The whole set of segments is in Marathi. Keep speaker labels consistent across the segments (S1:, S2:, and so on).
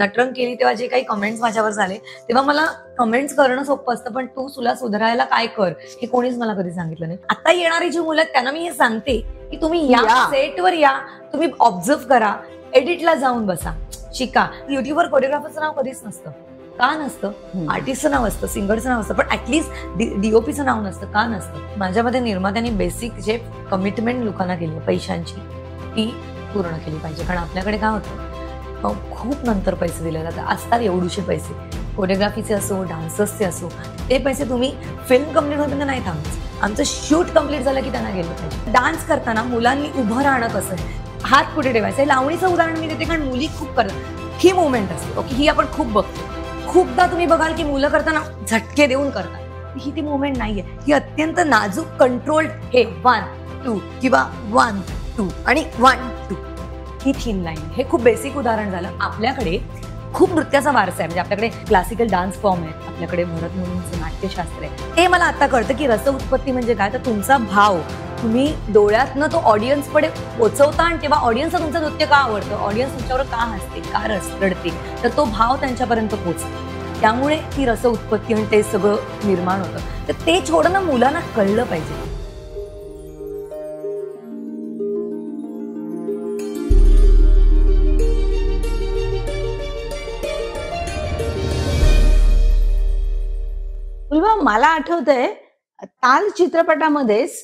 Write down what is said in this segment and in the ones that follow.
S1: नटरंग केली तेव्हा जे काही कमेंट्स माझ्यावर झाले तेव्हा मला कमेंट्स करणं सोपं असतं पण तू तुला सुधारायला काय कर हे कोणीच मला कधी सांगितलं नाही आता येणारी जी मुलं त्यांना मी हे सांगते की तुम्ही या सेटवर या तुम्ही ऑब्झर्व करा एडिटला जाऊन बसा शिका युट्यूबवर कोरिओग्राफरचं नाव कधीच नसतं का नसतं आर्टिस्टचं नाव असतं सिंगरचं नाव असतं पण ऍटलीस्ट डीओपीचं नाव नसतं का नसतं माझ्यामध्ये निर्मात्यांनी बेसिक जे कमिटमेंट लोकांना केली पैशांची ती पूर्ण केली पाहिजे कारण आपल्याकडे काय होतं खूप नंतर पैसे दिले जातात असतात एवढीशे पैसे कोरिओग्राफीचे असो डान्सर्सचे असो ते पैसे तुम्ही फिल्म कंप्लीट होताना नाही थांबत आमचं शूट कंप्लीट झालं की त्यांना गेलं पाहिजे डान्स करताना मुलांनी उभं राहणं कसं आहे हात पुढे ठेवायचं लावणीचं उदाहरण मी देते कारण मुली खूप करतात ही मुवमेंट असते ओके ही आपण खूप बघतो खूपदा तुम्ही बघाल की मुलं करताना झटके देऊन करतात ही ती मुवमेंट नाही आहे ही अत्यंत नाजूक कंट्रोल्ड हे वन टू किंवा वन टू आणि वन टू ही थीन लाईन हे खूप बेसिक उदाहरण झालं आपल्याकडे खूप नृत्याचा वारसा आहे म्हणजे आपल्याकडे क्लासिकल डान्स फॉर्म आहेत आपल्याकडे भरत मुलींचं नाट्यशास्त्र आहे ते मला आता कळतं की रस उत्पत्ती म्हणजे काय तर तुमचा भाव तुम्ही डोळ्यातनं तो ऑडियन्सकडे पोचवता आणि तेव्हा ऑडियन्सला तुमचं नृत्य का आवडतं ऑडियन्स तुमच्यावर का हसते का रस रडते तर तो भाव त्यांच्यापर्यंत पोचतो त्यामुळे ती रस उत्पत्ती आणि ते सगळं निर्माण होतं तर ते छोडणं मुलांना कळलं पाहिजे
S2: मला आठवतंय ताल चित्रपटामध्येच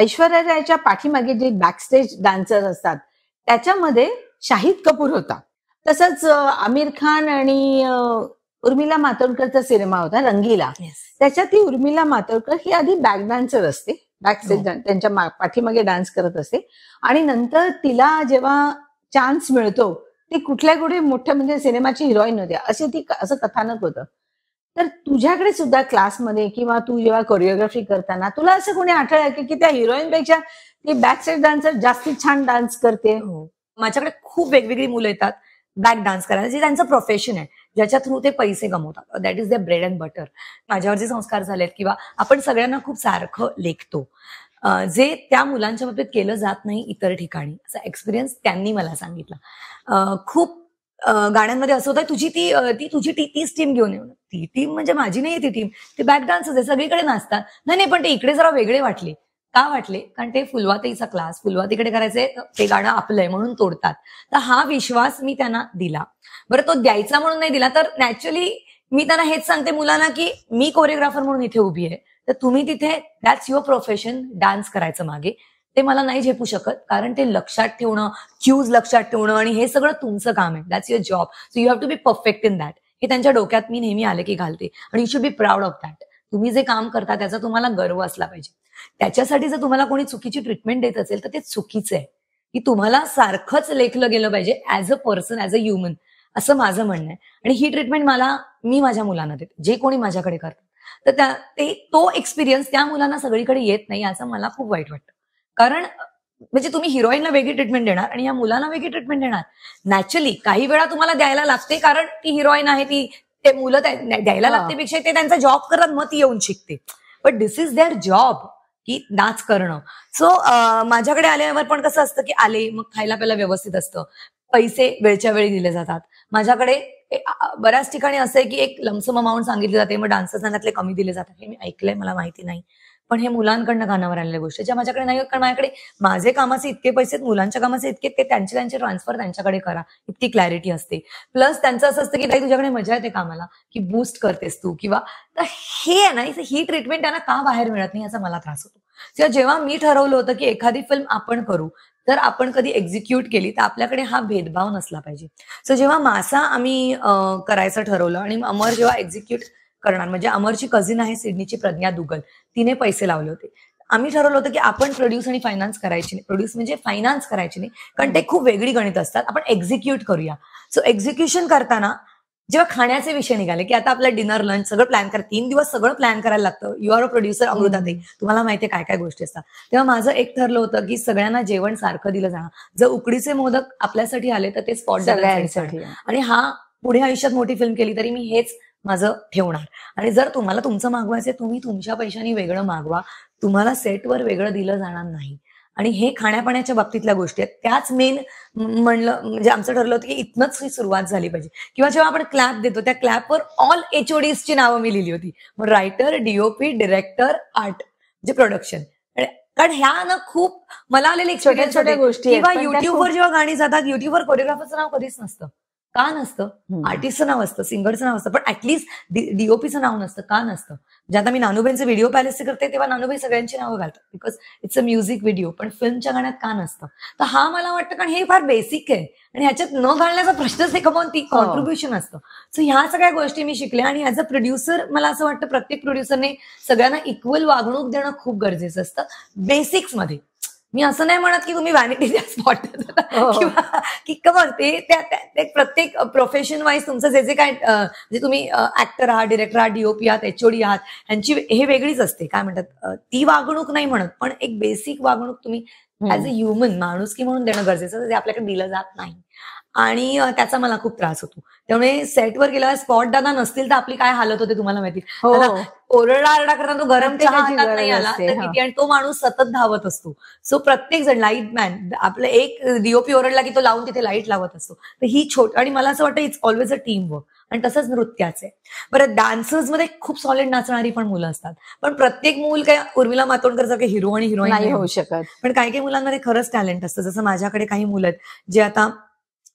S2: ऐश्वर्या रायच्या पाठीमागे जे बॅकस्टेज डान्सर असतात त्याच्यामध्ये शाहिद कपूर होता तसंच आमिर खान आणि उर्मिला मातोंडकरचा सिनेमा होता रंगीला त्याच्यात ती उर्मिला मातोंडकर ही आधी बॅक डान्सर असते बॅक स्टेज हो. त्यांच्या पाठीमागे डान्स करत असते आणि नंतर तिला जेव्हा चान्स मिळतो ती कुठल्या कुठे मोठ्या म्हणजे सिनेमाची हिरोईन होते असे ती असं कथानक होतं तर तुझ्याकडे सुद्धा क्लासमध्ये किंवा तू जेव्हा कोरिओग्राफी करताना तुला असं कोणी आठवलं की त्या हिरोईन पेक्षा ती बॅक
S1: साईड डान्सर जास्तीत छान डान्स करते हो माझ्याकडे खूप वेगवेगळी मुलं येतात बॅक डान्स करायला जे त्यांचं प्रोफेशन आहे ज्याच्या थ्रू ते पैसे कमवतात that is the bread and butter माझ्यावर जे संस्कार झालेत किंवा आपण सगळ्यांना खूप सारखं लेखतो जे त्या मुलांच्या बाबतीत केलं जात नाही इतर ठिकाणी असा एक्सपिरियन्स त्यांनी मला सांगितला खूप गाण्यांमध्ये असं होतं तुझी ती ती तुझी ती तीच टीम घेऊन येऊन ती टीम म्हणजे माझी नाही ती टीम ते बॅक डान्सच आहे सगळीकडे नाचतात नाही नाही पण ते इकडे जरा वेगळे वाटले का वाटले कारण ते फुलवातीचा क्लास फुलवातीकडे करायचे ते गाणं आपलंय म्हणून तोडतात तर हा विश्वास मी त्यांना दिला बरं तो द्यायचा म्हणून नाही दिला तर नॅचरली मी त्यांना हेच सांगते मुलांना की मी कोरिओग्राफर म्हणून इथे उभी आहे तर तुम्ही तिथे दॅट्स युअर प्रोफेशन डान्स करायचं मागे ते मला नाही झेपू शकत कारण ते लक्षात ठेवणं क्यूज लक्षात ठेवणं आणि हे सगळं तुमचं काम आहे that's your job so you have to be perfect in that हे त्यांच्या डोक्यात मी नेहमी आले की घालते आणि you should be proud of that तुम्ही जे काम करता त्याचा तुम्हाला गर्व असला पाहिजे त्याच्यासाठी जर तुम्हाला कोणी चुकीची ट्रीटमेंट देत असेल तर ते चुकीचं आहे की तुम्हाला सारखंच लेखलं गेलं पाहिजे as a person as a human असं माझं म्हणणं आहे आणि ही ट्रीटमेंट मला मी माझ्या मुलांना देते जे कोणी माझ्याकडे करतात तर त्या ते तो एक्सपिरियन्स त्या मुलांना सगळीकडे येत नाही असं मला खूप वाईट वाटतं कारण म्हणजे तुम्ही हिरोईनला वेगळी ट्रीटमेंट देणार आणि या मुलांना वेगळी ट्रीटमेंट देणार नॅचरली काही वेळा तुम्हाला द्यायला लागते कारण ती हिरोईन आहे ती ते मुलं द्यायला पेक्षा ते त्यांचा जॉब करत मग ती येऊन शिकते but this is their job की नाच करणं सो माझ्याकडे आल्यावर पण कसं असतं की आले मग खायला प्यायला व्यवस्थित असतं पैसे वेळच्या वेळी दिले जातात माझ्याकडे बऱ्याच ठिकाणी असं आहे की एक लमसम अमाऊंट सांगितली जाते मग डान्सर्स कमी दिले जातात हे मी ऐकलंय मला माहिती नाही पण हे मुलांकडनं कानावर आणलेल्या गोष्टी ज्या माझ्याकडे नाही कारण माझ्याकडे माझे कामाचे इतके पैसे मुलांच्या कामाचे इतके ते त्यांचे त्यांचे ट्रान्सफर त्यांच्याकडे करा इतकी क्लॅरिटी असते प्लस त्यांचं असं असतं की नाही तुझ्याकडे मजा येते कामाला की बूस्ट करतेस तू किंवा तर हे आहे ना ही ट्रीटमेंट त्यांना का बाहेर मिळत नाही याचा मला त्रास होतो किंवा जेव्हा मी ठरवलं होतं की एखादी फिल्म आपण करू तर आपण कधी एक्झिक्यूट केली तर आपल्याकडे हा भेदभाव नसला पाहिजे सो जेव्हा मासा आम्ही करायचं ठरवलं आणि अमर जेव्हा एक्झिक्यूट करणार म्हणजे अमरची कझिन आहे सिडनीची प्रज्ञा दुगल तिने पैसे लावले होते आम्ही ठरवलं होतं की आपण प्रोड्यूस आणि फायनान्स करायची नाही प्रोड्यूस म्हणजे फायनान्स करायची नाही कारण ते खूप वेगळी गणित असतात आपण एक्झिक्यूट करूया सो एक्झिक्युशन करताना जेव्हा खाण्याचे विषय निघाले की आता आपलं डिनर लंच सगळं प्लॅन करा तीन दिवस सगळं प्लॅन करायला लागतं यु आर अ प्रोड्युसर अमृताते तुम्हाला माहितीये काय काय गोष्टी असतात तेव्हा माझं एक ठरलं होतं की सगळ्यांना जेवण सारखं दिलं जाणार जर उकडीचे मोदक आपल्यासाठी आले तर ते स्पॉट आणि हा पुढे आयुष्यात मोठी फिल्म केली तरी मी हेच माझं ठेवणार आणि जर तुम्हाला तुमचं मागवायचं तुम्ही तुमच्या पैशाने वेगळं मागवा तुम्हाला सेटवर वेगळं दिलं जाणार नाही आणि हे खाण्यापाण्याच्या बाबतीतल्या गोष्टी आहेत त्याच मेन म्हणलं म्हणजे आमचं ठरलं होतं की इथनच ही सुरुवात झाली पाहिजे किंवा जेव्हा आपण क्लॅप देतो त्या क्लॅपवर ऑल एचओडीजची नावं मी लिहिली होती मग रायटर डीओपी डिरेक्टर आर्ट म्हणजे प्रोडक्शन कारण ह्या ना खूप मला आलेल्या छोट्या छोट्या गोष्टी किंवा युट्यूबवर जेव्हा गाणी जातात युट्यूबवर कोरिओग्राफरचं नाव कधीच नसतं का नसतं आर्टिस्टचं नाव असतं सिंगरचं नाव असतं पण ऍटलिस्ट डीओपीचं नाव नसतं का नसतं ज्या आता मी नानूबाईंचे व्हिडिओ पॅलेसचे करते तेव्हा नानूबाई सगळ्यांची नावं घालतात because it's a music video पण फिल्मच्या गाण्यात का नसतं तर हा मला वाटतं कारण हे फार बेसिक आहे आणि ह्याच्यात न घालण्याचा प्रश्नच नाही कमावून ती कॉन्ट्रीब्युशन हो. असतं सो ह्या सगळ्या गोष्टी मी शिकल्या आणि ॲज अ प्रोड्युसर मला असं वाटतं प्रत्येक प्रोड्युसरने सगळ्यांना इक्वल वागणूक देणं खूप गरजेचं असतं बेसिक्समध्ये मी असं नाही म्हणत की तुम्ही व्हॅनिटी द्या स्पॉट किंवा की ते प्रत्येक प्रोफेशन वाईज तुमचं जे जे काय जे तुम्ही ऍक्टर आहात डिरेक्टर आहात डीओपी आहात एचओडी आहात यांची हे वेगळीच असते काय म्हणतात ती वागणूक नाही म्हणत पण एक बेसिक वागणूक तुम्ही ऍज अ ह्युमन माणूस की म्हणून देणं गरजेचं जे आपल्याकडे दिलं जात नाही आणि त्याचा मला खूप त्रास होतो त्यामुळे सेटवर गेल्यावर स्पॉट दादा नसतील तर आपली काय हालत होते तुम्हाला माहिती हो. ओरडा आरडा करताना तो गरम चहा नाही आला आणि तो माणूस सतत धावत असतो सो प्रत्येक जण लाईट मॅन आपलं एक डीओपी ओरडला की तो लावून तिथे लाईट लावत असतो तर ही छोट आणि मला असं वाटतं it's always a team work आणि तसंच नृत्याचं आहे बरं मध्ये खूप सॉलिड नाचणारी पण मुलं असतात पण प्रत्येक मूल काय उर्मिला मातोंडकर सारखे हिरो आणि हिरोईन नाही होऊ शकत पण काही काही मुलांमध्ये खरंच टॅलेंट असतं जसं माझ्याकडे काही मुलं आहेत जे आता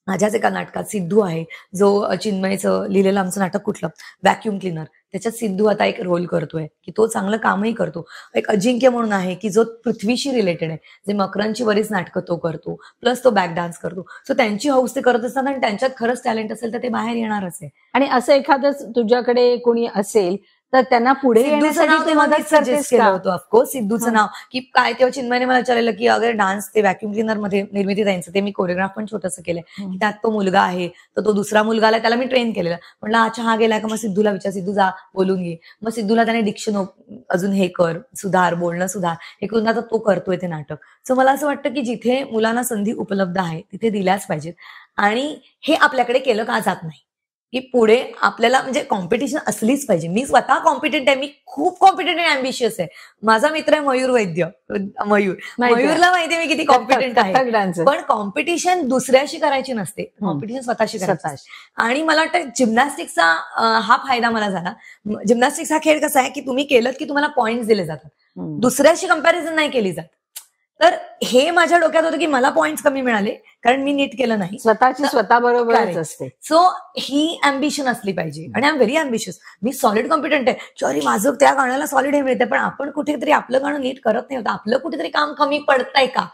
S1: माझ्याच एका नाटकात सिद्धू आहे जो चिन्मयचं लिहिलेलं आमचं नाटक कुठलं व्हॅक्युम क्लिनर त्याच्यात सिद्धू आता एक रोल करतोय की तो चांगलं कामही करतो एक अजिंक्य म्हणून आहे की जो पृथ्वीशी रिलेटेड आहे जे मकरांची बरीच नाटकं तो करतो प्लस तो बॅक डान्स करतो सो त्यांची हौस ते करत असतात आणि त्यांच्यात खरंच टॅलेंट असेल तर ते बाहेर येणारच आहे आणि असं एखादं तुझ्याकडे कोणी असेल
S2: तर त्यांना पुढे सजेस्ट केलं
S1: ऑफकोर्स सिद्धूचं नाव की काय तेव्हा चिन्मयने मला विचारलेलं की अगर डान्स ते व्हॅक्युम क्लिनर मध्ये निर्मिती जायचं ते मी कोरिओग्राफ पण छोटंसं केलंय त्यात तो मुलगा आहे तर तो दुसरा मुलगा आला त्याला मी ट्रेन केलेला पण अच्छा हा गेला का मग सिद्धूला विचार सिद्धू जा बोलून घे मग सिद्धूला त्याने डिक्शन अजून हे कर सुधार बोलणं सुधार हे करून आता तो करतोय ते नाटक सो मला असं वाटतं की जिथे मुलांना संधी उपलब्ध आहे तिथे दिल्याच पाहिजेत आणि हे आपल्याकडे केलं का जात नाही की पुढे आपल्याला म्हणजे कॉम्पिटिशन असलीच पाहिजे मी स्वतः कॉम्पिटेंट आहे मी खूप कॉम्पिटेंट आणि अँबिशियस आहे माझा मित्र आहे मयूर वैद्य मयूर मयूरला माहिती मी किती कॉम्पिटेंट आहे पण कॉम्पिटिशन दुसऱ्याशी करायची नसते कॉम्पिटिशन स्वतःशी करायची आणि मला वाटतं जिम्नॅस्टिक्सचा हा फायदा मला झाला जिम्नॅस्टिक्स हा खेळ कसा आहे की तुम्ही केलं की तुम्हाला पॉईंट दिले जातात दुसऱ्याशी कम्पॅरिझन नाही केली जात तर हे माझ्या डोक्यात होतं की मला पॉइंट कमी मिळाले कारण मी नीट केलं नाही स्वतःची स्वतः बरोबर असते सो ही अँबिशन असली पाहिजे आणि आय एम व्हेरी अँबिशियस मी सॉलिड कॉम्पिटंट आहे सॉरी माझं त्या गाण्याला सॉलिड हे मिळते पण आपण कुठेतरी आपलं गाणं नीट करत नाही होतं आपलं कुठेतरी काम कमी पडतंय का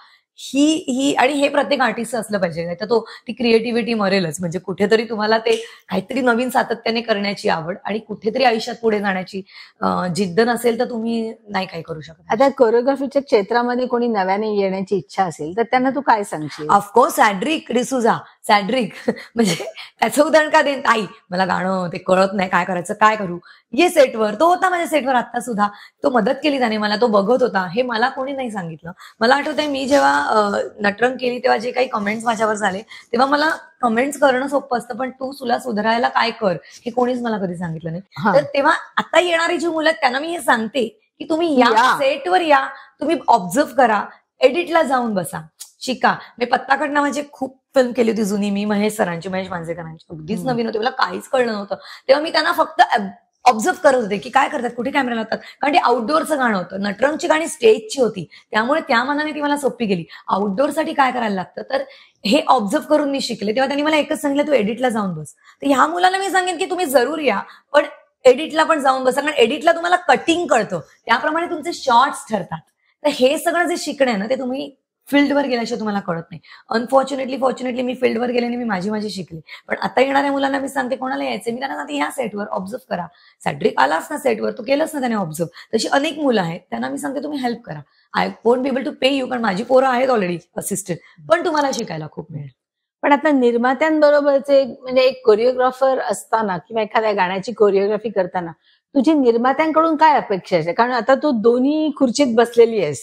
S1: ही ही आणि हे प्रत्येक आर्टिस्ट असलं पाहिजे नाही तर तो ती क्रिएटिव्हिटी मरेलच म्हणजे कुठेतरी तुम्हाला ते काहीतरी नवीन सातत्याने करण्याची आवड आणि कुठेतरी आयुष्यात पुढे जाण्याची जिद्द नसेल तर तुम्ही नाही काय करू शकत
S2: आता कोरिओग्राफीच्या क्षेत्रामध्ये कोणी नव्याने येण्याची इच्छा असेल
S1: तर त्यांना तू काय सांगशील ऑफकोर्स अँड्रिक डिसुझा सॅड्रिक म्हणजे त्याचं उदाहरण का देईन ताई मला गाणं ते कळत नाही काय करायचं काय करू ये सेटवर तो होता माझ्या सेटवर आता सुद्धा तो मदत केली त्याने मला तो बघत होता हे मला कोणी नाही सांगितलं मला आठवतंय मी जेव्हा नटरंग केली तेव्हा जे काही कमेंट्स माझ्यावर झाले तेव्हा मला कमेंट्स करणं सोपं असतं पण तू तुला सुधारायला काय कर हे कोणीच मला कधी सांगितलं नाही तर तेव्हा आता येणारी जी मुलं त्यांना मी हे सांगते की तुम्ही या सेटवर या तुम्ही ऑब्झर्व करा एडिटला जाऊन बसा शिका मी पत्ताकडनं माझे खूप फिल्म केली होती जुनी मी महेश सरांची महेश मांजेकरांची अगदीच नवीन होती मला काहीच कळलं नव्हतं तेव्हा मी त्यांना फक्त ऑब्झर्व करत होते की काय करतात कुठे कॅमेरा लावतात कारण ते आउटडोअरचं गाणं होतं नटरंगची गाणी स्टेजची होती त्यामुळे त्या मनाने ती मला सोपी गेली आउटडोअरसाठी काय करायला लागतं तर हे ऑब्झर्व करून मी शिकले तेव्हा त्यांनी मला एकच सांगितलं तू एडिटला जाऊन बस तर ह्या मुलांना मी सांगेन की तुम्ही जरूर या पण एडिटला पण जाऊन बसा कारण एडिटला तुम्हाला कटिंग कळतं त्याप्रमाणे तुमचे शॉर्ट्स ठरतात तर हे सगळं जे शिकणं आहे ना ते तुम्ही फील्डवर गेल्याशिवाय तुम्हाला कळत नाही अनफॉर्च्युनेटली फॉर्च्युनेटली मी फील्डवर गेल्याने मी माझी माझी शिकली पण आता येणाऱ्या मुलांना मी सांगते कोणाला यायचं मी त्यांना सांगते ह्या सेटवर ऑब्झर्व करा सॅटरिक आलाच ना सेटवर तू केलंच ना त्याने ऑब्झर्व तशी अनेक मुलं आहेत त्यांना मी सांगते तुम्ही हेल्प करा I won't be able to pay you कारण माझी पोरं आहेत ऑलरेडी असिस्टंट पण तुम्हाला शिकायला खूप मिळेल
S2: पण आता निर्मात्यांबरोबरचे म्हणजे एक कोरिओग्राफर असताना किंवा एखाद्या गाण्याची कोरिओग्राफी करताना तुझी निर्मात्यांकडून काय अपेक्षा आहे कारण आता तू दोन्ही खुर्चीत बसलेली आहेस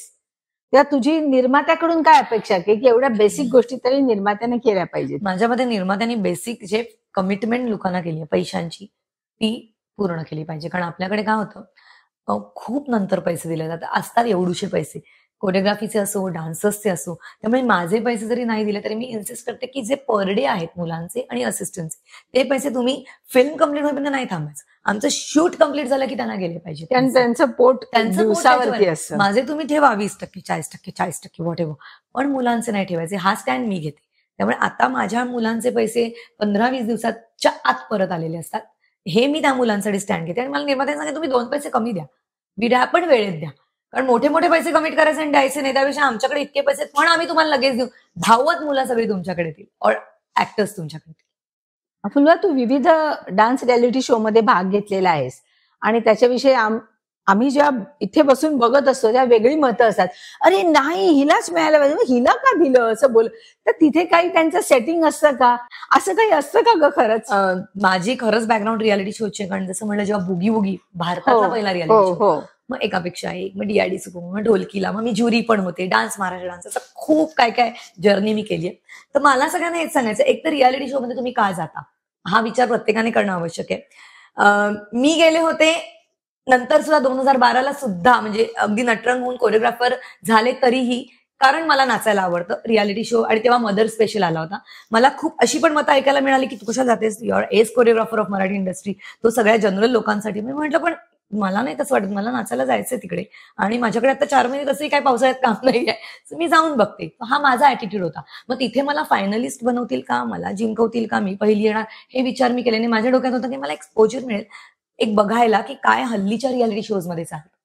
S2: त्या तुझी निर्मात्याकडून काय अपेक्षा
S1: की एवढ्या बेसिक गोष्टी तरी निर्मात्याने केल्या पाहिजेत माझ्या मते निर्मात्यांनी बेसिक जे कमिटमेंट लोकांना केली आहे पैशांची ती पूर्ण केली पाहिजे कारण आपल्याकडे काय होतं खूप नंतर पैसे दिले जातात असतात एवढूशे पैसे कोरिओग्राफीचे असो डान्सर्सचे असो त्यामुळे माझे पैसे जरी नाही दिले तरी मी इन्सिस्ट करते की जे पर डे आहेत मुलांचे आणि असिस्टंटचे ते पैसे तुम्ही फिल्म कम्प्लीट होईपर्यंत नाही थांबायचं आमचं शूट कम्प्लीट झालं की त्यांना गेले पाहिजे त्यांचं पोट त्यांचं माझे तुम्ही ठेवा वीस टक्के चाळीस टक्के चाळीस टक्के वॉट पण मुलांचे नाही ठेवायचे हा स्टँड मी घेते त्यामुळे आता माझ्या मुलांचे पैसे पंधरा वीस दिवसाच्या आत परत आलेले असतात हे मी त्या मुलांसाठी स्टँड घेते आणि मला निर्मात्यांनी सांगितलं तुम्ही दोन पैसे कमी द्या विड्या पण वेळेत द्या कारण मोठे मोठे पैसे कमिट करायचे आणि द्यायचे नाही त्यापेक्षा आमच्याकडे इतके पैसे पण आम्ही तुम्हाला लगेच देऊ धावत मुलं सगळी तुमच्याकडे येतील और ऍक्टर्स तुमच्याकडे फुलवा
S2: तू विविध डान्स रियालिटी शो मध्ये भाग घेतलेला आहेस आणि त्याच्याविषयी आम्ही ज्या इथे बसून बघत असतो त्या वेगळी मतं असतात अरे नाही हिलाच मिळायला पाहिजे हिला
S1: का दिलं असं बोल तर तिथे काही त्यांचं सेटिंग असतं का असं काही असतं का ग खरंच माझी खरंच बॅकग्राऊंड रियालिटी शोची कारण जसं म्हणलं जेव्हा बुगी बुगी भारताचा पहिला रियालिटी शो हो, मग एकापेक्षा एक मग डीआयडी सुगम मग ढोलकीला मग मी ज्युरी पण होते डान्स महाराष्ट्र डान्स असं खूप काय काय जर्नी मी केली तर मला सगळ्यांना हेच सांगायचं एक तर रियालिटी शो मध्ये तुम्ही का जाता हा विचार प्रत्येकाने करणं आवश्यक आहे मी गेले होते नंतर सुद्धा दोन हजार बाराला सुद्धा म्हणजे अगदी नटरंग होऊन कोरिओग्राफर झाले तरीही कारण मला नाचायला आवडतं रियालिटी शो आणि तेव्हा मदर स्पेशल आला होता मला खूप अशी पण मतं ऐकायला मिळाली की तू कशा जातेस your age choreographer of Marathi industry तो सगळ्या जनरल लोकांसाठी मी म्हटलं पण मला नाही कसं वाटत मला नाचायला जायचंय तिकडे आणि माझ्याकडे आता चार महिने कसंही काय पावसाळ्यात काम नाही आहे मी जाऊन बघते हा माझा अॅटिट्यूड होता मग तिथे मला फायनलिस्ट बनवतील का मला जिंकवतील का मी पहिली येणार हे विचार मी केल्याने माझ्या डोक्यात होता की मला एक्सपोजर मिळेल एक बघायला की काय हल्लीच्या रियालिटी शोज मध्ये चालतं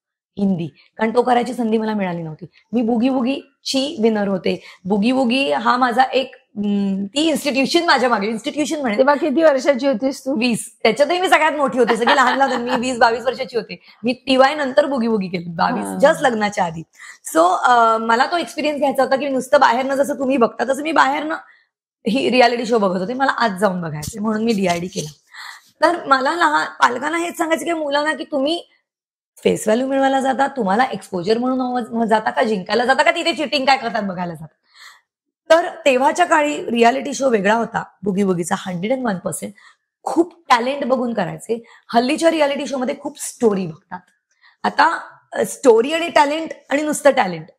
S1: हिंदी कारण तो करायची संधी मला मिळाली नव्हती मी बुगी बुगी ची विनर होते बुगी बुगी हा माझा एक ती इन्स्टिट्यूशन माझ्या मागे इन्स्टिट्यूशन म्हणजे किती वर्षाची होतीस तू वीस त्याच्यातही मी सगळ्यात मोठी होते सगळी लहान लहान मी वीस बावीस वर्षाची होते मी टीवाय नंतर बुगी बुगी केली बावीस जस्ट लग्नाच्या आधी सो मला तो एक्सपिरियन्स घ्यायचा होता की नुसतं बाहेरनं जसं तुम्ही बघता तसं मी बाहेरनं ही रियालिटी शो बघत होते मला आज जाऊन बघायचे म्हणून मी डीआयडी केला तर मला लहान पालकांना हेच सांगायचं की मुलांना की तुम्ही फेस व्हॅल्यू मिळवायला जाता तुम्हाला एक्सपोजर म्हणून जाता का जिंकायला जाता का तिथे चिटिंग काय करतात बघायला जातात तर तेव्हाच्या काळी रियालिटी शो वेगळा होता बुगी बुगीचा हंड्रेड अँड वन पर्सेंट खूप टॅलेंट बघून करायचे हल्लीच्या रियालिटी शो मध्ये खूप स्टोरी बघतात आता स्टोरी आणि टॅलेंट आणि नुसतं टॅलेंट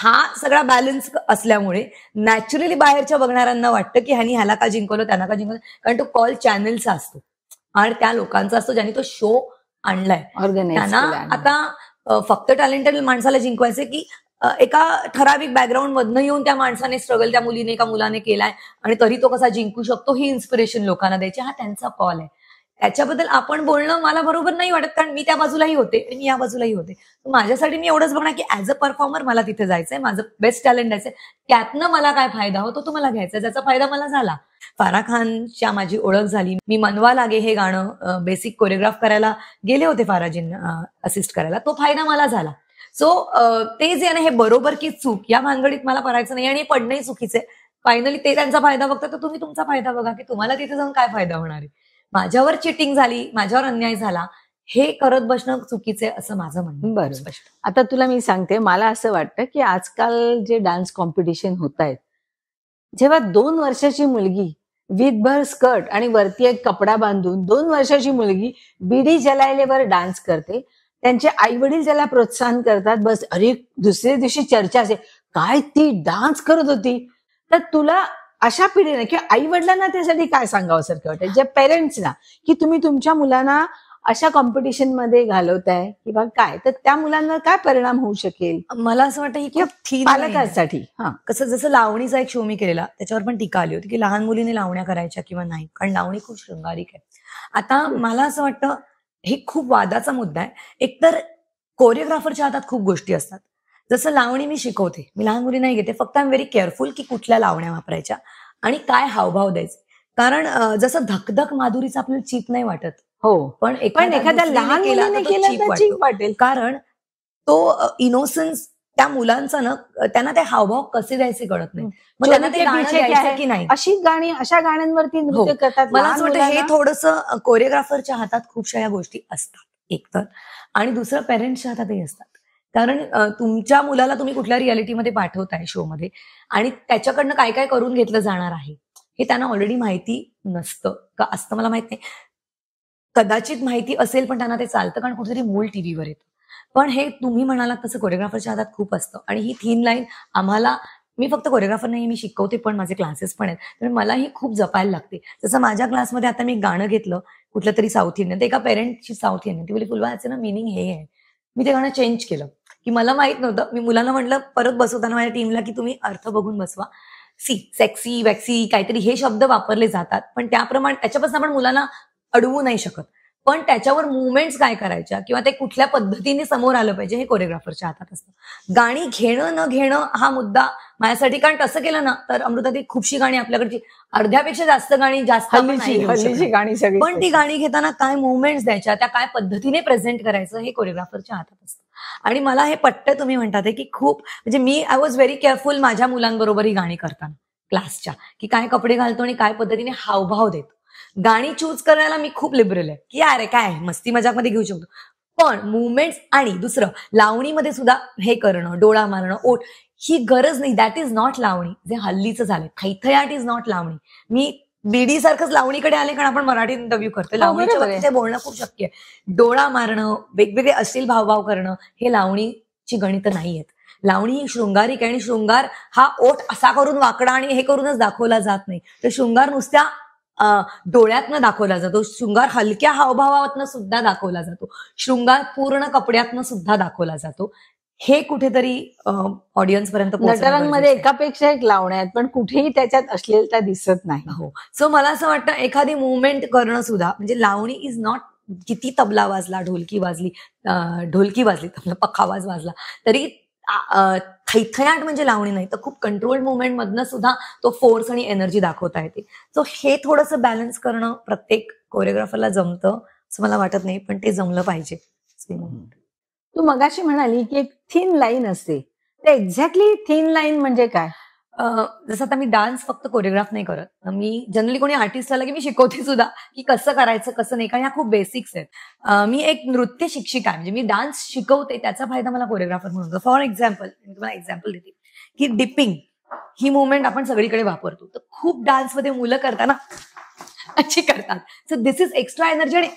S1: हा सगळा बॅलन्स असल्यामुळे नॅचरली बाहेरच्या बघणाऱ्यांना वाटतं की ह्यानी ह्याला का जिंकवलं त्यांना का जिंकवलं कारण तो कॉल चॅनलचा असतो आणि त्या लोकांचा असतो ज्यांनी तो शो आणलाय त्यांना आता फक्त टॅलेंटेड माणसाला जिंकवायचं की एका ठराविक मधनं येऊन त्या माणसाने स्ट्रगल त्या मुलीने एका मुलाने केलाय आणि तरी तो कसा जिंकू शकतो ही इन्स्पिरेशन लोकांना द्यायची हा त्यांचा कॉल आहे त्याच्याबद्दल आपण बोलणं मला बरोबर नाही वाटत कारण मी त्या बाजूलाही होते मी या बाजूलाही होते माझ्यासाठी मी एवढंच बघणार की ऍज अ परफॉर्मर मला तिथे जायचंय माझं बेस्ट टॅलेंट द्यायचंय त्यातनं मला काय फायदा होतो तो मला घ्यायचा ज्याचा फायदा मला झाला फारा खानच्या माझी ओळख झाली मी मनवा लागे हे गाणं बेसिक कोरिओग्राफ करायला गेले होते फाराजींना असिस्ट करायला तो फायदा मला झाला सो ते जे आहे हे बरोबर की चूक या भानगडीत मला करायचं नाही आणि पडणंही चुकीचं फायनली ते त्यांचा फायदा बघतात तर तुम्ही तुमचा फायदा बघा की तुम्हाला तिथे जाऊन काय फायदा होणार आहे माझ्यावर चिटिंग झाली माझ्यावर अन्याय झाला हे करत बसणं चुकीचं आहे असं माझं म्हणणं बरं
S2: आता तुला मी सांगते मला असं वाटतं की आजकाल जे डान्स कॉम्पिटिशन होत आहेत जेव्हा दोन वर्षाची मुलगी विथ भर स्कर्ट आणि वरती एक कपडा बांधून दोन वर्षाची मुलगी बीडी जलायलेवर डान्स करते त्यांचे आई वडील त्याला प्रोत्साहन करतात बस अरे दुसऱ्या दिवशी चर्चा असेल काय ती डान्स करत होती तर तुला अशा पिढीने किंवा आई वडिलांना त्यासाठी काय सांगावं सारखं वाटतं ज्या पेरेंट्सला की तुम्ही तुमच्या मुलांना अशा कॉम्पिटिशन मध्ये घालवताय किंवा काय तर
S1: त्या मुलांना काय परिणाम होऊ शकेल मला असं वाटतं की थीम पालकांसाठी हा कसं जसं लावणीचा एक शो मी केलेला त्याच्यावर पण टीका आली होती की लहान मुलीने लावण्या करायच्या किंवा नाही कारण लावणी खूप शृंगारिक आहे आता मला असं वाटतं हे खूप वादाचा मुद्दा आहे एकतर कोरिओग्राफरच्या हातात खूप गोष्टी असतात जसं लावणी मी शिकवते मी लहान मुली नाही घेते फक्त आय व्हेरी केअरफुल की कुठल्या लावण्या वापरायच्या आणि काय हावभाव द्यायचे कारण जसं धकधक माधुरीचं आपल्याला चीप नाही वाटत हो पण एखाद्या लहान चीप वाटेल कारण तो इनोसन्स त्या मुलांचं ना त्यांना ते हावभाव कसे द्यायचे कळत नाही
S2: मग त्यांना ते की नाही
S1: अशी गाणी अशा गाण्यांवरती हो. नृत्य करतात मला असं वाटतं हे थोडस कोरिओग्राफरच्या हातात खूपशा या गोष्टी असतात एकतर आणि दुसरं पेरेंट्सच्या हातातही असतात कारण तुमच्या मुलाला तुम्ही कुठल्या रियालिटीमध्ये पाठवताय शो मध्ये आणि त्याच्याकडनं काय काय करून घेतलं जाणार आहे हे त्यांना ऑलरेडी माहिती नसतं का असतं मला माहित नाही कदाचित माहिती असेल पण त्यांना ते चालतं कारण कुठेतरी मूल टीव्हीवर येतं पण हे तुम्ही म्हणालात तसं कोरिओग्राफरच्या हातात खूप असतं आणि ही थीन लाईन आम्हाला मी फक्त कोरिओग्राफर नाही मी शिकवते पण माझे क्लासेस पण आहेत त्यामुळे मला ही खूप जपायला लागते जसं माझ्या क्लासमध्ये आता मी गाणं घेतलं कुठलं तरी साऊथ इंडियन ते एका पेरेंटची साऊथ इंडियन ती बोली फुलवा ना मिनिंग हे आहे मी ते गाणं चेंज केलं की मला माहित नव्हतं मी मुलांना म्हटलं परत बसवताना माझ्या टीमला की तुम्ही अर्थ बघून बसवा सी सेक्सी वॅक्सी काहीतरी हे शब्द वापरले जातात पण त्याप्रमाणे त्याच्यापासून आपण मुलांना अडवू नाही शकत पण त्याच्यावर मुवमेंट्स काय करायच्या किंवा ते कुठल्या पद्धतीने समोर आलं पाहिजे हे कोरिओग्राफरच्या हातात असतं गाणी घेणं न घेणं हा मुद्दा माझ्यासाठी कारण तसं केलं ना तर ती खूपशी गाणी आपल्याकडची अर्ध्यापेक्षा जास्त गाणी जास्त पण ती गाणी घेताना काय मुवमेंट्स द्यायच्या त्या काय पद्धतीने प्रेझेंट करायचं हे कोरिओग्राफरच्या हातात असतं आणि मला हे पट्ट तुम्ही म्हणतात की खूप म्हणजे मी आय वॉज व्हेरी केअरफुल माझ्या मुलांबरोबर ही गाणी करताना क्लासच्या की काय कपडे घालतो आणि काय पद्धतीने हावभाव देतो गाणी चूज करायला मी खूप लिबरल आहे की अरे काय मस्ती मध्ये घेऊ शकतो पण मुवमेंट आणि दुसरं लावणीमध्ये सुद्धा हे करणं डोळा मारणं ओठ ही गरज नाही दॅट इज नॉट लावणी जे हल्लीचं झालं थैथयाट इज नॉट लावणी मी बीडी सारखंच लावणीकडे आले कारण आपण मराठी इंटरव्ह्यू करतो हो, लावणीच्या बोलणं खूप शक्य आहे डोळा मारणं वेगवेगळे अश्लील भावभाव करणं हे लावणीची गणित नाही आहेत लावणी ही शृंगारिक आणि शृंगार हा ओठ असा करून वाकडा आणि हे करूनच दाखवला जात नाही तर शृंगार नुसत्या डोळ्यातनं दाखवला जातो शृंगार हलक्या हावभावातनं सुद्धा दाखवला जातो शृंगार पूर्ण कपड्यातनं सुद्धा दाखवला जातो हे कुठेतरी ऑडियन्स पर्यंत नटरांमध्ये
S2: एकापेक्षा एक
S1: लावण्यात पण कुठेही त्याच्यात असलेलता दिसत नाही हो सो मला असं वाटतं एखादी मुवमेंट करणं सुद्धा म्हणजे लावणी इज नॉट किती तबला वाजला ढोलकी वाजली ढोलकी वाजली तबला पक्का वाज वाजला तरी थैथयाट म्हणजे लावणी नाही तर खूप कंट्रोल्ड मुवमेंटमधनं सुद्धा तो फोर्स आणि एनर्जी दाखवता येते सो हे थोडंसं बॅलन्स करणं प्रत्येक कोरिओग्राफरला जमतं असं मला वाटत नाही पण ते जमलं पाहिजे तू मगाशी म्हणाली की एक थिन लाईन असते तर एक्झॅक्टली थिन लाईन म्हणजे काय जसं आता मी डान्स फक्त कोरिओग्राफ नाही करत मी जनरली कोणी आर्टिस्ट आला की मी शिकवते सुद्धा की कसं करायचं कसं नाही कारण ह्या खूप बेसिक्स आहेत मी एक नृत्य शिक्षिका म्हणजे मी डान्स शिकवते त्याचा फायदा मला कोरिओग्राफर म्हणून होतो फॉर एक्झाम्पल तुम्हाला एक्झाम्पल देते की डिपिंग ही मुवमेंट आपण सगळीकडे वापरतो तर खूप डान्समध्ये मुलं करताना अशी करतात so this is extra energy आणि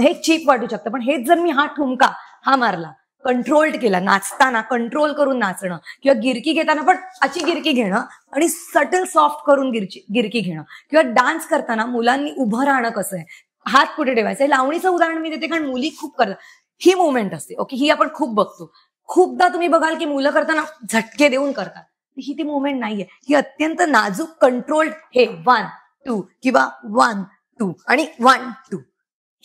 S1: हे चीप वाटू शकतं पण हेच जर मी हा ठुमका हा मारला कंट्रोल्ड केलं नाचताना कंट्रोल करून नाचणं किंवा गिरकी घेताना पण अशी गिरकी घेणं आणि सटल सॉफ्ट करून गिरकी घेणं किंवा डान्स करताना मुलांनी उभं राहणं कसं आहे हात पुढे ठेवायचं लावणीचं उदाहरण मी देते कारण मुली खूप करतात ही मुवमेंट असते ओके ही आपण खूप बघतो खूपदा तुम्ही बघाल की मुलं करताना झटके देऊन करतात ही ती मुवमेंट नाहीये ही अत्यंत नाजूक कंट्रोल्ड हे वन टू किंवा वन टू आणि वन टू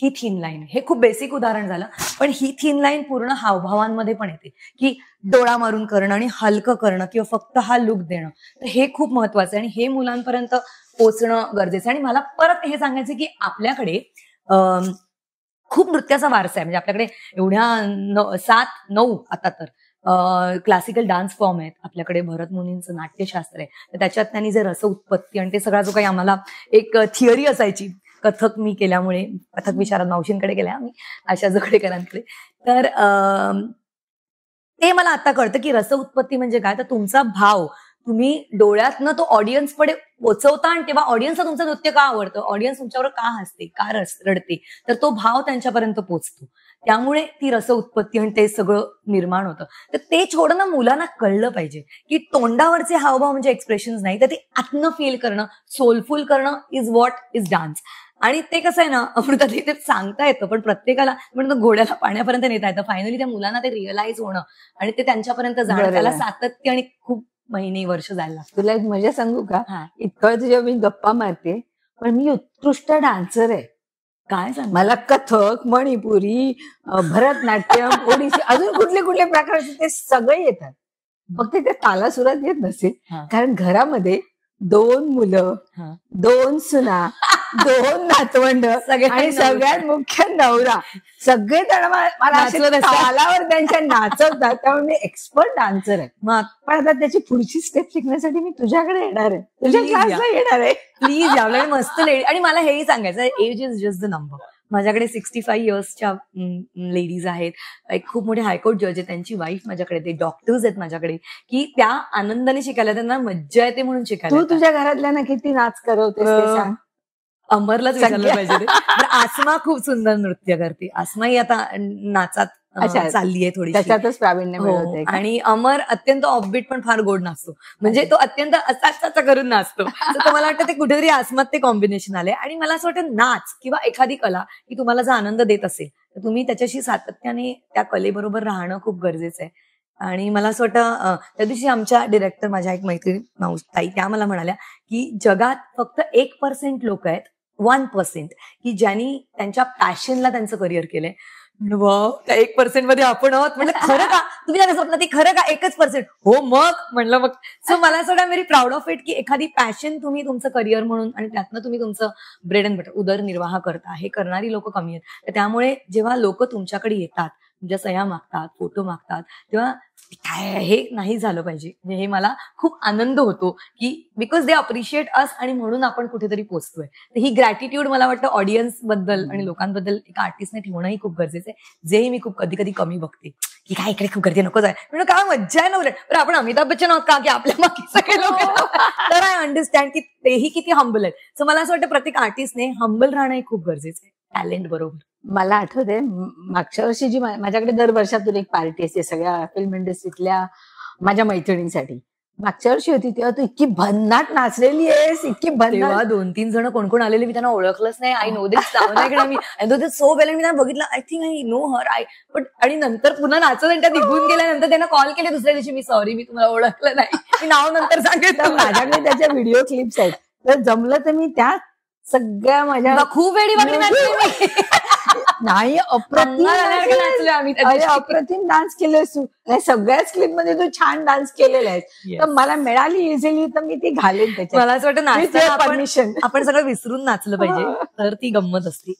S1: ही थीन लाईन हे खूप बेसिक उदाहरण झालं पण ही थीन लाईन पूर्ण हावभावांमध्ये पण येते की डोळा मारून करणं आणि हलकं करणं किंवा फक्त हा लुक देणं तर हे खूप महत्वाचं आहे आणि हे मुलांपर्यंत पोचणं गरजेचं आणि मला परत हे सांगायचं की आपल्याकडे खूप नृत्याचा वारसा आहे म्हणजे आपल्याकडे एवढ्या सात नऊ आता तर क्लासिकल डान्स फॉर्म आहेत आपल्याकडे भरत मुनींचं नाट्यशास्त्र आहे तर त्याच्यात त्यांनी जे रस उत्पत्ती आणि ते सगळा जो काही आम्हाला एक थिअरी असायची कथक मी केल्यामुळे कथक मी शारद मावशींकडे केल्या मी आशा तर ते मला आता कळतं की रस उत्पत्ती म्हणजे काय तर तुमचा भाव तुम्ही डोळ्यातनं तो ऑडियन्स पडे पोचवता आणि तेव्हा ऑडियन्सला तुमचं नृत्य का आवडतं ऑडियन्स तुमच्यावर का हसते का रडते तर तो भाव त्यांच्यापर्यंत पोचतो त्यामुळे ती रस उत्पत्ती आणि ते सगळं निर्माण होतं तर ते छोडणं मुलांना कळलं पाहिजे की तोंडावरचे हावभाव म्हणजे एक्सप्रेशन नाही तर ते आतनं फील करणं सोलफुल करणं इज व्हॉट इज डान्स आणि ते कसं आहे ना अमृता ते सांगता येतं पण प्रत्येकाला म्हणून घोड्याला पाण्यापर्यंत नेता येतं फायनली त्या मुलांना ते रिअलाइज होणं आणि ते त्यांच्यापर्यंत जाणं त्याला सातत्य आणि खूप महिने वर्ष जायला तुला
S2: एक मजा सांगू का इतकं तुझ्या मी गप्पा मारते पण मी उत्कृष्ट डान्सर आहे काय मला कथक मणिपुरी भरतनाट्यम ओडिसी अजून कुठले कुठले प्रकारचे ते सगळे येतात फक्त ते तालासुरात येत नसेल कारण घरामध्ये दोन मुलं दोन सुना दोन नातवंड आणि सगळ्यात मुख्य नवरा सगळे जण मला त्यांच्या नाचवतात त्यामुळे मी एक्सपर्ट डान्सर आहे पण आता त्याची पुढची स्टेप शिकण्यासाठी मी
S1: तुझ्याकडे येणार आहे तुझ्या क्लासला येणार आहे प्लीज यावेळेला म्हणजे मस्त लेडी आणि मला हेही सांगायचं age is just the number माझ्याकडे सिक्स्टी फाईव्ह इयर्सच्या लेडीज आहेत खूप मोठे हायकोर्ट जज आहेत त्यांची वाईफ माझ्याकडे ते डॉक्टर्स आहेत माझ्याकडे की त्या आनंदाने शिकायला त्यांना मज्जा येते म्हणून शिकायला तू तुझ्या
S2: घरातल्या ना किती नाच करवते अमरलाच विचारलं
S1: पाहिजे आसमा खूप सुंदर नृत्य करते आसमा ही आता नाचात चालली आहे थोडी त्याच्यातच प्रावीण्य हो. आणि अमर अत्यंत ऑफबीट पण फार गोड नाचतो म्हणजे तो अत्यंत असा करून नाचतो तर मला वाटतं ते कुठेतरी आसमात ते कॉम्बिनेशन आले आणि मला असं वाटतं नाच किंवा एखादी कला की तुम्हाला जर आनंद देत असेल तर तुम्ही त्याच्याशी सातत्याने त्या कलेबरोबर राहणं खूप गरजेचं आहे आणि मला असं वाटतं त्या दिवशी आमच्या डिरेक्टर माझ्या एक मैत्रीण ताई त्या मला म्हणाल्या की जगात फक्त एक पर्सेंट लोक आहेत वन पर्सेंट की ज्यांनी त्यांच्या पॅशनला त्यांचं करिअर केलंय त्या एक पर्सेंट मध्ये आपण आहोत म्हणजे खरं का तुम्ही कसं स्वप्न ती खरं का एकच पर्सेंट हो मग म्हणलं मग सो मला असं व्हेरी प्राऊड ऑफ इट की एखादी पॅशन तुम्ही तुमचं करिअर म्हणून आणि त्यातनं तुम्ही तुमचं ब्रेड अँड बटर उदरनिर्वाह करता हे करणारी लोक कमी आहेत त्यामुळे जेव्हा लोक तुमच्याकडे येतात तुझ्या सह्या मागतात फोटो मागतात तेव्हा काय हे नाही झालं पाहिजे म्हणजे हे मला खूप आनंद होतो की बिकॉज दे अप्रिशिएट अस आणि म्हणून आपण कुठेतरी पोचतोय तर ही ग्रॅटिट्यूड मला वाटतं ऑडियन्स बद्दल आणि लोकांबद्दल एका आर्टिस्टने ठेवणंही खूप गरजेचं आहे जेही मी खूप कधी कधी कमी बघते की काय इकडे खूप गरजे नको जाय म्हणून काय मज्जा आहे ना पण आपण अमिताभ बच्चन आहोत का की आपल्या मागे सगळे लोक तर आय अंडरस्टँड की तेही किती हंबल आहेत सो मला असं वाटतं प्रत्येक आर्टिस्टने हंबल राहणं हे खूप
S2: गरजेचं आहे टॅलेंट बरोबर मला आठवते मागच्या वर्षी जी माझ्याकडे दर वर्षातून एक पार्टी असते सगळ्या फिल्म इंडस्ट्रीतल्या माझ्या मैत्रिणींसाठी मागच्या वर्षी होती तेव्हा तू इतकी
S1: भन्नाट नाचलेली आहेस इतकी भन्नाट दोन तीन जण कोण कोण आलेले मी त्यांना ओळखलंच नाही आय नो दिस मी सो वेल मी त्यांना बघितलं I think I know her I but आणि नंतर पुन्हा नाचत आणि त्या निघून गेल्यानंतर त्यांना कॉल केले दुसऱ्या दिवशी मी सॉरी मी तुम्हाला ओळखलं नाही मी नाव नंतर सांगितलं माझ्याकडे
S2: त्याच्या व्हिडिओ क्लिप्स आहेत तर जमलं तर मी त्या सगळ्या माझ्या खूप वेळी नाही अप्रतिम अप्रतिम डान्स केले असू सगळ्याच क्लिप मध्ये तू छान डान्स केलेला आहे तर मला मिळाली इझिली तर मी ती घालेन मला असं वाटतं परमिशन
S1: आपण सगळं विसरून नाचलं पाहिजे तर ती गंमत असते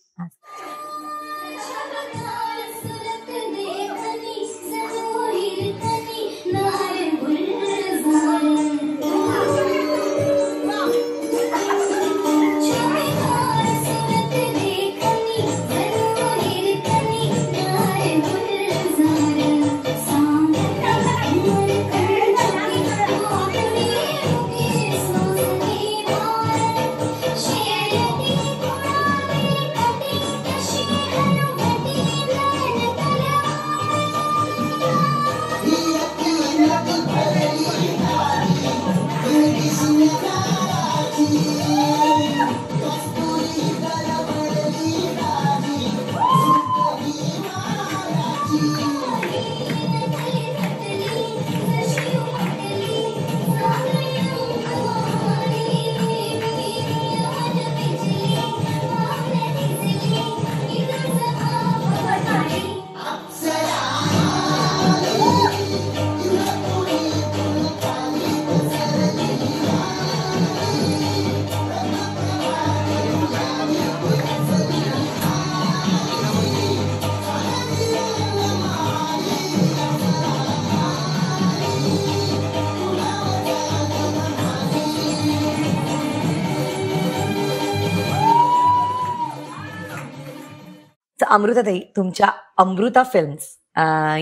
S1: अमृताताई तुमच्या अमृता फिल्म्स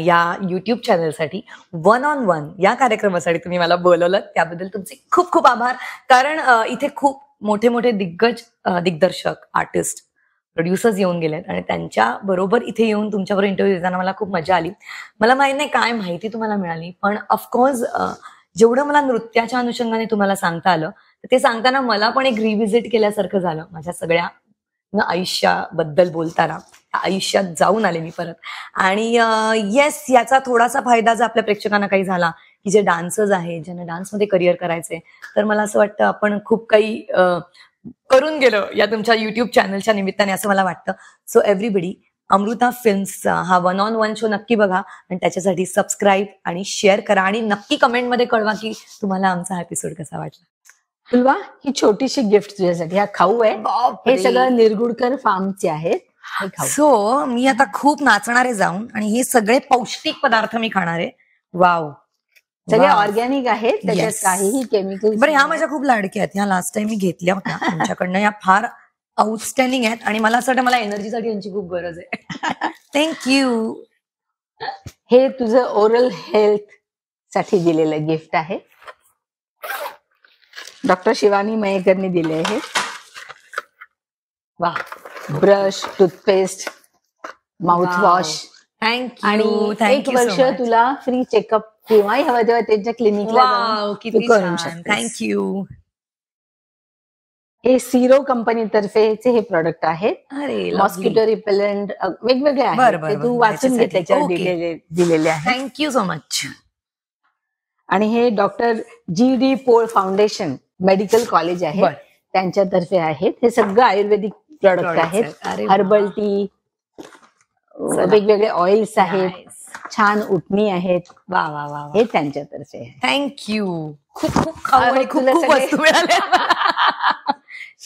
S1: या युट्यूब चॅनलसाठी वन ऑन वन या कार्यक्रमासाठी तुम्ही मला बोलवलं त्याबद्दल तुमचे खूप खूप आभार कारण इथे खूप मोठे मोठे दिग्गज दिग्दर्शक आर्टिस्ट प्रोड्युसर्स येऊन गेलेत आणि त्यांच्या बरोबर इथे येऊन तुमच्यावर इंटरव्ह्यू देताना मला खूप मजा आली मला माहीत नाही काय माहिती तुम्हाला मिळाली पण ऑफकोर्स जेवढं मला नृत्याच्या अनुषंगाने तुम्हाला सांगता आलं ते सांगताना मला पण एक रिव्हिजिट केल्यासारखं झालं माझ्या सगळ्या आयुष्याबद्दल बोलताना आयुष्यात जाऊन आले मी परत आणि येस याचा थोडासा फायदा जर आपल्या प्रेक्षकांना काही झाला की जे डान्सर्स आहेत ज्यांना डान्समध्ये करिअर करायचंय तर मला असं वाटतं आपण खूप काही करून गेलो या तुमच्या युट्यूब चॅनलच्या निमित्ताने असं मला वाटतं सो एव्हरीबडी अमृता फिल्म्सचा हा वन ऑन वन शो नक्की बघा आणि त्याच्यासाठी सबस्क्राईब आणि शेअर करा आणि नक्की कमेंटमध्ये कळवा की तुम्हाला आमचा हा एपिसोड कसा वाटला
S2: तुलवा ही छोटीशी गिफ्ट तुझ्यासाठी हा खाऊ आहे हे सगळं निरगुडकर फार्मचे
S1: आहेत सो मी आता खूप नाचणारे जाऊन आणि हे सगळे पौष्टिक पदार्थ मी खाणार आहे वाव सगळे ऑर्गॅनिक
S2: आहेत त्याच्यात काहीही
S1: केमिकल बरं ह्या माझ्या खूप लाडक्या आहेत ह्या लास्ट टाइम मी घेतल्या होत्या तुमच्याकडनं या फार आउटस्टँडिंग आहेत आणि मला असं वाटतं मला एनर्जीसाठी यांची खूप गरज आहे थँक्यू हे
S2: तुझं ओरल हेल्थ साठी दिलेलं गिफ्ट आहे डॉक्टर शिवानी मयेकरनी दिले हे वा ब्रश टूथपेस्ट माउथवॉश थँक्यू आणि एक वर्ष तुला फ्री चेकअप केव्हाही हवं तेव्हा त्यांच्या क्लिनिकला थँक्यू हे सिरो कंपनीतर्फेचे हे प्रॉडक्ट आहेत मॉस्किटो रिपेलंट वेगवेगळे आहेत तू वाचून घेतले दिलेले आहे थँक्यू सो मच आणि हे doctor G D Pol foundation medical college आहे त्यांच्यातर्फे आहेत हे सगळं आयुर्वेदिक प्रॉडक्ट आहेत हर्बल टी वेगवेगळे ऑइल्स आहेत छान उठणी आहेत वा वा वा हे त्यांच्यातर्फे
S1: थँक्यू खूप खूप खूप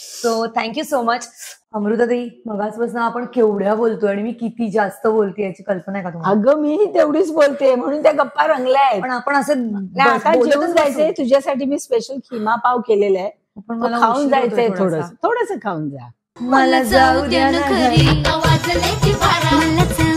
S1: सो थँक्यू सो मच अमृताई मगाचपासून आपण केवढ्या बोलतोय आणि मी किती जास्त बोलते याची कल्पना आहे का तुम्हाला अगं मी तेवढीच बोलते म्हणून त्या गप्पा रंगल्या आहेत पण आपण असं आता जेवण जायचंय तुझ्यासाठी मी स्पेशल खिमा
S2: पाव केलेला आहे पण मला खाऊन जायचंय थोडस थोडस खाऊन जा मला जाऊ द्या ना घरी
S1: आवाज लय की बारा